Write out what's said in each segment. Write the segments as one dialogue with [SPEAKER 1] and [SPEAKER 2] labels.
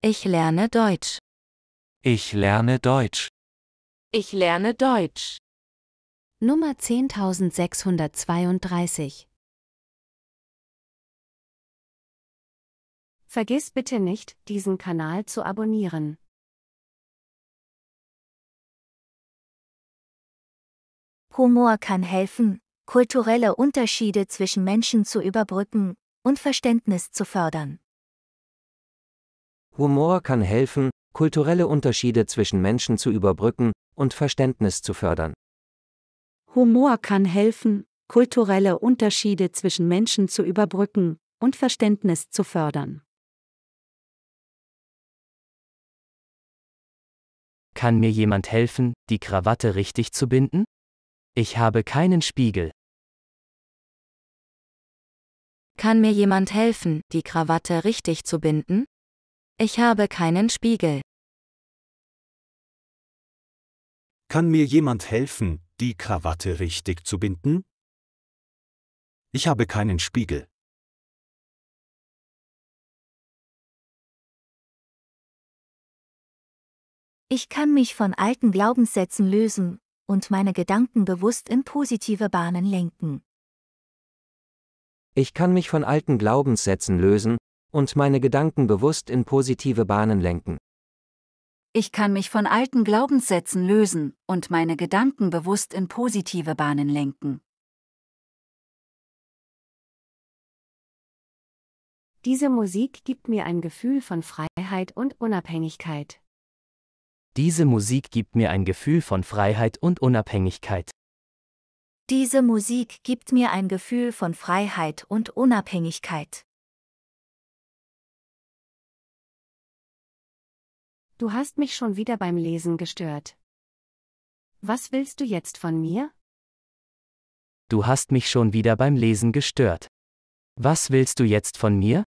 [SPEAKER 1] Ich lerne Deutsch. Ich lerne Deutsch. Ich lerne Deutsch. Nummer 10632. Vergiss bitte nicht, diesen Kanal zu abonnieren. Humor kann helfen, kulturelle Unterschiede zwischen Menschen zu überbrücken und Verständnis zu fördern. Humor kann helfen, kulturelle Unterschiede zwischen Menschen zu überbrücken und Verständnis zu fördern. Humor kann helfen, kulturelle Unterschiede zwischen Menschen zu überbrücken und Verständnis zu fördern. Kann mir jemand helfen, die Krawatte richtig zu binden? Ich habe keinen Spiegel. Kann mir jemand helfen, die Krawatte richtig zu binden? Ich habe keinen Spiegel. Kann mir jemand helfen, die Krawatte richtig zu binden? Ich habe keinen Spiegel. Ich kann mich von alten Glaubenssätzen lösen und meine Gedanken bewusst in positive Bahnen lenken. Ich kann mich von alten Glaubenssätzen lösen und meine Gedanken bewusst in positive Bahnen lenken. Ich kann mich von alten Glaubenssätzen lösen und meine Gedanken bewusst in positive Bahnen lenken. Diese Musik gibt mir ein Gefühl von Freiheit und Unabhängigkeit. Diese Musik gibt mir ein Gefühl von Freiheit und Unabhängigkeit. Diese Musik gibt mir ein Gefühl von Freiheit und Unabhängigkeit. Du hast mich schon wieder beim Lesen gestört. Was willst du jetzt von mir? Du hast mich schon wieder beim Lesen gestört. Was willst du jetzt von mir?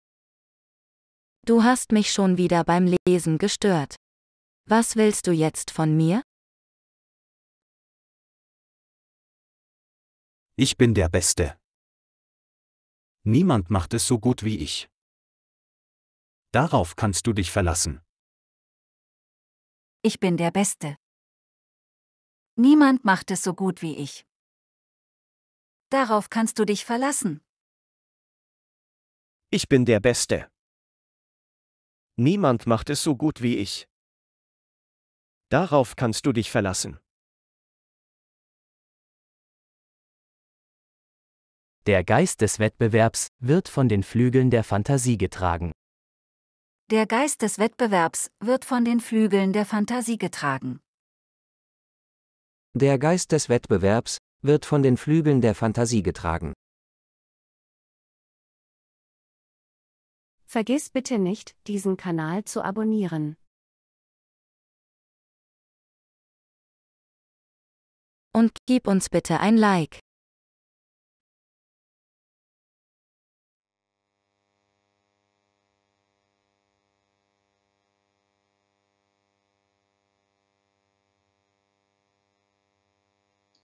[SPEAKER 1] Du hast mich schon wieder beim Lesen gestört. Was willst du jetzt von mir? Ich bin der Beste. Niemand macht es so gut wie ich. Darauf kannst du dich verlassen ich bin der Beste. Niemand macht es so gut wie ich. Darauf kannst du dich verlassen. Ich bin der Beste. Niemand macht es so gut wie ich. Darauf kannst du dich verlassen. Der Geist des Wettbewerbs wird von den Flügeln der Fantasie getragen. Der Geist des Wettbewerbs wird von den Flügeln der Fantasie getragen. Der Geist des Wettbewerbs wird von den Flügeln der Fantasie getragen. Vergiss bitte nicht, diesen Kanal zu abonnieren. Und gib uns bitte ein Like.